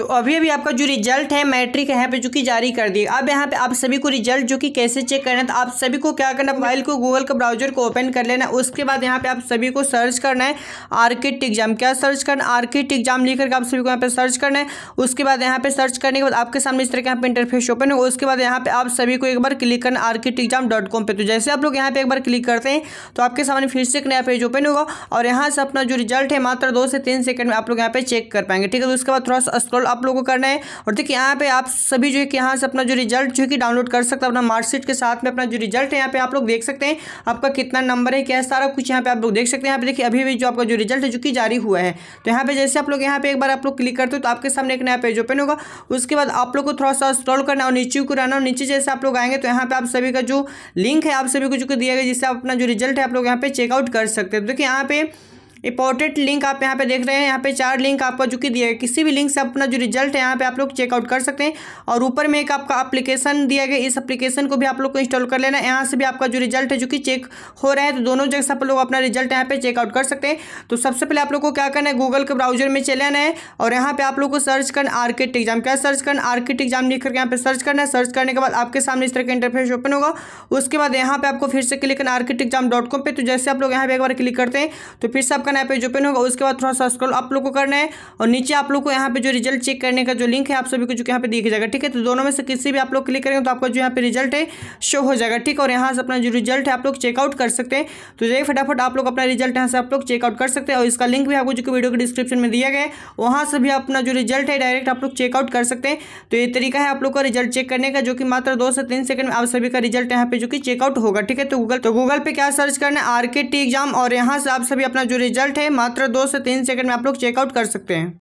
तो अभी अभी आपका जो रिजल्ट है मैट्रिक यहाँ पे जो कि जारी कर दिए अब यहाँ पे आप सभी को रिजल्ट जो कि कैसे चेक करना है तो आप सभी को क्या करना मोबाइल को गूगल का ब्राउजर को ओपन कर लेना उसके बाद यहाँ पे आप सभी को सर्च करना है आर्किट एग्जाम क्या सर्च करना आर्किट एग्जाम लिख करके आप सभी को यहाँ पे सर्च करना है उसके बाद यहाँ पे सर्च करने के बाद आपके सामने इस तरह यहाँ पे इंटरफेस ओपन होगा उसके बाद यहाँ पे आप सभी को एक बार क्लिक करना आर्किट एग्जाम डॉट कॉम पर तो जैसे आप लोग यहाँ पे एक बार क्लिक करते हैं तो आपके सामने फिर से एक नया पेज ओपन होगा और यहाँ से अपना जो रिजल्ट है मात्र दो से तीन सेकंड में आप लोग यहाँ पे चेक कर पाएंगे ठीक है तो उसके बाद थोड़ा सा स्क्रॉल आप लोगों को करना है और देखिए यहाँ पे आप सभी जो है कि यहाँ से अपना जो रिजल्ट जो है कि डाउनलोड कर सकते हैं अपना मार्कशीट के साथ में अपना जो रिजल्ट है यहाँ पे आप लोग देख सकते हैं आपका कितना नंबर है क्या सारा कुछ यहाँ पे आप लोग देख सकते हैं यहाँ पे देखिए अभी भी जो आपका जो रिजल्ट है जो कि जारी हुआ है तो यहाँ पे जैसे आप लोग यहाँ पे एक बार आप लोग क्लिक करते हो तो आपके सामने एक नया पेज ओपन होगा उसके बाद आप लोग को थोड़ा सा स्क्रॉल करना और नीचे को रहना और नीचे जैसे आप लोग आएंगे तो यहाँ पे आप सभी का जो लिंक है आप सभी को जो दिया गया जिससे आप अपना जो रिजल्ट है आप लोग यहाँ पे चेकआउट कर सकते हैं तो देखिए यहाँ पे इंपॉर्टेंट लिंक आप यहाँ पे देख रहे हैं यहाँ पे चार लिंक आपको कि दिया है किसी भी लिंक से अपना जो रिजल्ट है यहाँ पे आप लोग चेकआउट कर सकते हैं और ऊपर में एक आपका एप्लीकेशन दिया गया इस अप्लीकेशन को भी आप लोग को इंस्टॉल कर लेना है यहाँ से भी आपका जो रिजल्ट है जो कि चेक हो रहा है तो दोनों जगह से आप लोग अपना रिजल्ट यहाँ पे चेकआउट कर सकते हैं तो सबसे पहले आप लोग को क्या करना है गूगल के ब्राउजर में चले आना है और यहाँ पे आप लोग को सर्च करना आर्किट एग्जाम क्या सर्च करना आर्किट एग्जाम लिख करके यहाँ पे सर्च करना है सर्च करने के बाद आपके सामने इस तरह का इंटरफेस ओपन होगा उसके बाद यहाँ पे आपको फिर से क्लिक करना आर्किट एग्जाम डॉट कॉम पर तो जैसे आप लोग यहाँ पे एक बार क्लिक करते हैं तो फिर से आपका आपका नया पेज ओपन होगा उसके बाद थोड़ा सा स्क्रॉल आप लोग को करना है और नीचे आप लोग को यहाँ पे जो रिजल्ट चेक करने का जो लिंक है आप सभी को जो यहाँ पे दिख जाएगा ठीक है तो दोनों में से किसी भी आप लोग क्लिक करेंगे तो आपका जो यहाँ पे रिजल्ट है शो हो जाएगा ठीक है और यहाँ से अपना जो रिजल्ट है आप लोग चेकआउट कर सकते हैं तो ये फटाफट आप लोग अपना रिजल्ट यहाँ से आप लोग चेकआउट कर सकते हैं और इसका लिंक भी आपको जो वीडियो के डिस्क्रिप्शन में दिया गया है वहाँ से भी अपना जो रिजल्ट है डायरेक्ट आप लोग चेकआउट कर सकते हैं तो ये तरीका है आप लोग का रिजल्ट चेक करने का जो कि मात्र दो से तीन सेकंड में आप सभी का रिजल्ट यहाँ पे जो कि चेकआउट होगा ठीक है तो गूगल तो गूगल पे क्या सर्च करना है आर एग्जाम और यहाँ से आप सभी अपना जो रिजल्ट रिजल्ट है मात्र दो से तीन सेकंड में आप लोग चेकआउट कर सकते हैं